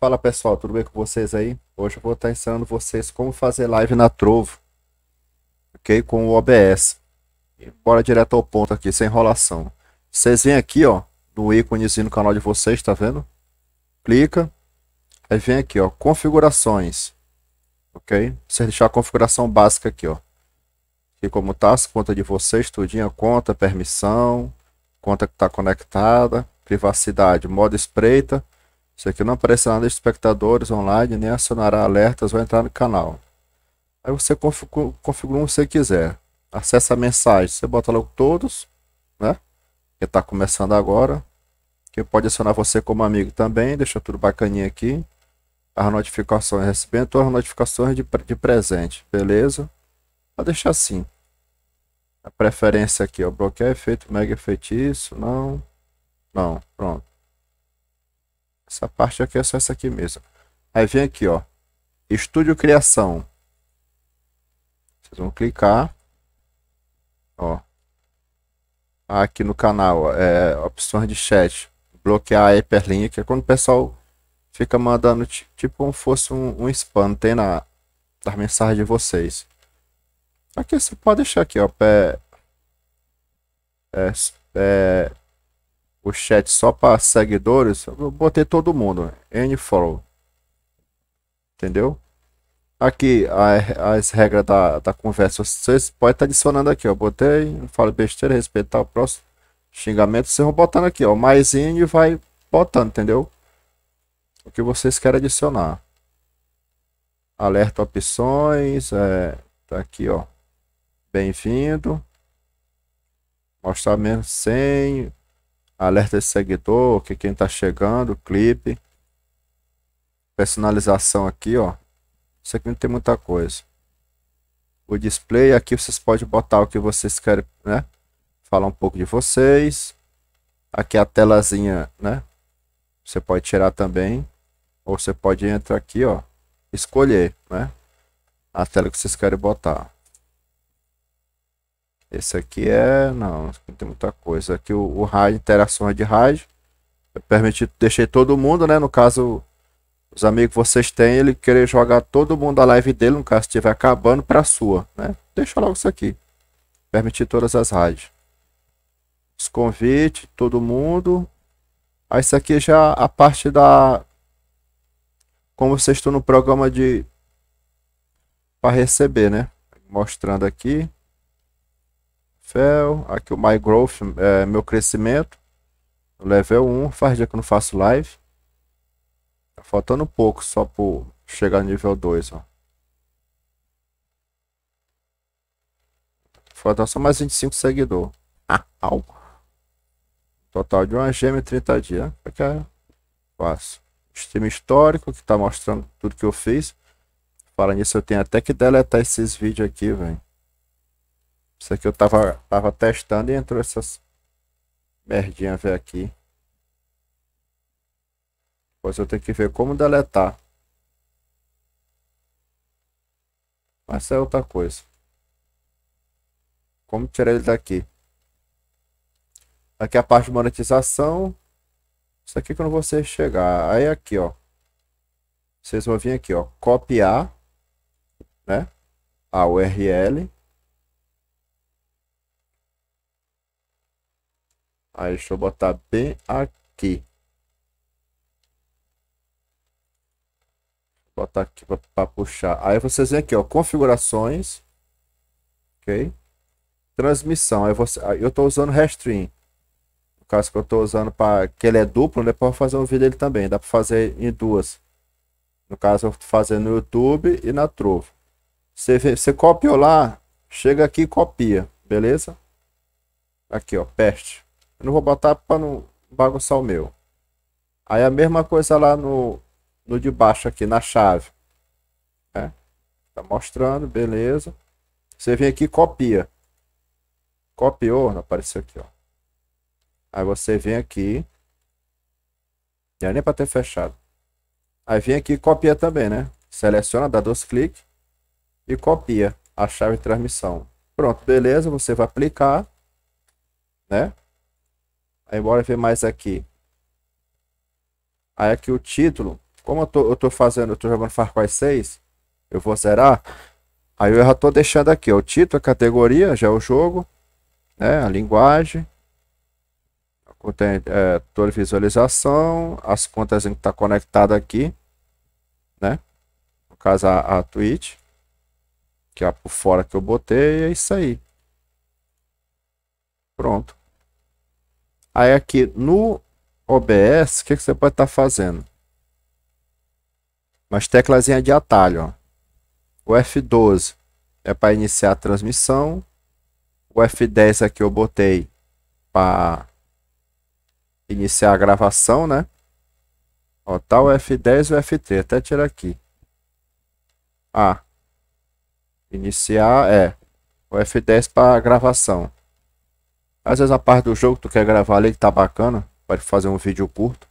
Fala pessoal, tudo bem com vocês aí? Hoje eu vou estar ensinando vocês como fazer live na Trovo, ok? Com o OBS. bora direto ao ponto aqui, sem enrolação. Vocês vêm aqui, ó, no íconezinho no canal de vocês, tá vendo? Clica, aí vem aqui, ó, configurações, ok? Você deixar a configuração básica aqui, ó. Aqui como tá, as contas de vocês, tudinho, conta, permissão, conta que tá conectada, privacidade, modo espreita isso aqui não aparecerá nada de espectadores online, nem acionará alertas ou entrar no canal. Aí você configura, configura que você quiser. Acessa a mensagem, você bota logo todos, né? Que está começando agora. Que pode acionar você como amigo também. Deixa tudo bacaninha aqui. As notificações, recebendo as notificações de, de presente, beleza? Vou deixar assim. A preferência aqui, ó. Bloquear efeito mega feitiço, não. Não, pronto. Essa parte aqui é só essa aqui mesmo. Aí vem aqui, ó. Estúdio Criação. Vocês vão clicar. Ó. Tá aqui no canal, ó, é, opções de chat. Bloquear a hiperlink. É quando o pessoal fica mandando tipo como fosse um, um spam. Tem na, das mensagens de vocês. Aqui você pode deixar aqui, ó. pé é, é o chat só para seguidores, eu botei todo mundo. N follow. Entendeu? Aqui a, as regras da, da conversa. Vocês podem estar tá adicionando aqui, ó. Botei, não falo besteira, respeitar tá, o próximo xingamento. Vocês vão botando aqui, ó. Mais e vai botando, entendeu? O que vocês querem adicionar. Alerta opções. É, tá aqui, ó. Bem-vindo. Mostrar menos 100 alerta de seguidor, que quem tá chegando, clipe. Personalização aqui, ó. Isso aqui não tem muita coisa. O display aqui vocês podem botar o que vocês querem, né? Falar um pouco de vocês. Aqui a telazinha, né? Você pode tirar também. Ou você pode entrar aqui, ó. Escolher, né? A tela que vocês querem botar. Esse aqui é. Não, aqui tem muita coisa. Aqui o, o rádio, interações de rádio. Eu permiti, deixei todo mundo, né? No caso, os amigos que vocês têm, ele querer jogar todo mundo a live dele, no caso estiver acabando, para sua, né? Deixa logo isso aqui. Permitir todas as rádios. Os convites, todo mundo. Aí ah, isso aqui já a parte da... Como vocês estão no programa de... Para receber, né? Mostrando aqui. Fel, aqui o My Growth, é, meu crescimento. Level 1, faz dia que eu não faço live. Tá faltando pouco só por chegar no nível 2, ó. Faltam só mais 25 seguidor. Ah, au. Total de uma gema em 30 dias. É que é fácil. Stream histórico que tá mostrando tudo que eu fiz. Fala nisso, eu tenho até que deletar esses vídeos aqui, velho. Isso aqui eu tava, tava testando e entrou essas merdinha ver aqui. Depois eu tenho que ver como deletar. Mas é outra coisa. Como tirar ele daqui? Aqui é a parte de monetização. Isso aqui que eu não vou chegar. Aí aqui, ó. Vocês vão vir aqui, ó. Copiar. Né? A URL. Aí deixa eu botar bem aqui. botar aqui para puxar. Aí vocês vêm aqui, ó, configurações. OK? Transmissão. Aí você eu tô usando Restream. No caso que eu tô usando para que ele é duplo, né, para fazer um vídeo dele também, dá para fazer em duas. No caso eu tô fazendo no YouTube e na Trovo. Você vê, você copiou lá, chega aqui e copia, beleza? Aqui, ó, peste. Eu não vou botar para não bagunçar o meu. Aí a mesma coisa lá no, no de baixo aqui, na chave. É. Tá mostrando, beleza. Você vem aqui e copia. Copiou, não apareceu aqui, ó. Aí você vem aqui. Não é nem para ter fechado. Aí vem aqui e copia também, né? Seleciona, dá dois cliques e copia a chave de transmissão. Pronto, beleza. Você vai aplicar, né? Aí bora ver mais aqui. Aí aqui o título. Como eu tô, eu tô fazendo, eu tô jogando Far Cry 6, eu vou zerar. Aí eu já tô deixando aqui, ó, o título, a categoria, já é o jogo, né, a linguagem. Contém é, toda visualização, as contas que tá conectada aqui, né? No caso a, a Twitch, que é por fora que eu botei, é isso aí. Pronto. Aí aqui no OBS, o que, que você pode estar tá fazendo? Umas teclazinhas de atalho. Ó. O F12 é para iniciar a transmissão. O F10 aqui eu botei para iniciar a gravação, né? Ó, tá o F10 e o F3. Até tirar aqui. Ah, iniciar é o F10 para gravação. Às vezes a parte do jogo que tu quer gravar ali que tá bacana, pode fazer um vídeo curto.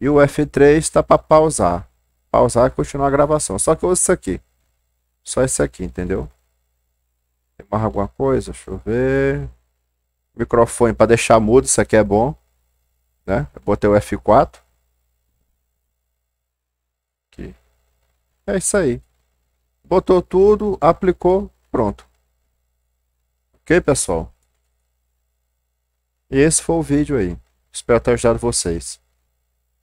E o F3 está para pausar. Pausar e continuar a gravação. Só que eu uso isso aqui. Só isso aqui, entendeu? Tem mais alguma coisa? Deixa eu ver. Microfone para deixar mudo, isso aqui é bom. Né? Eu botei o F4. Aqui. É isso aí. Botou tudo, aplicou, pronto. Ok, pessoal? Esse foi o vídeo aí. Espero ter ajudado vocês.